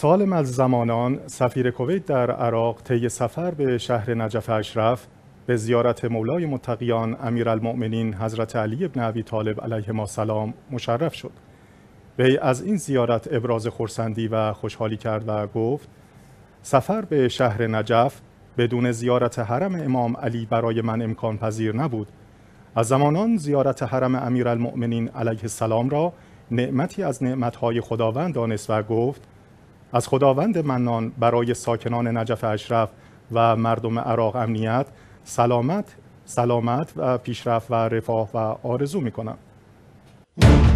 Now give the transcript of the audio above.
سالم از زمانان سفیر کویت در عراق طی سفر به شهر نجف اشرف به زیارت مولای متقیان امیرالمؤمنین حضرت علی ابن ابی طالب علیه ما سلام مشرف شد وی از این زیارت ابراز خورسندی و خوشحالی کرد و گفت سفر به شهر نجف بدون زیارت حرم امام علی برای من امکان پذیر نبود از زمانان زیارت حرم امیرالمؤمنین علیه السلام را نعمتی از نعمتهای خداوند دانست و گفت از خداوند منان برای ساکنان نجف اشرف و مردم عراق امنیت سلامت سلامت و پیشرفت و رفاه و آرزو می کنم.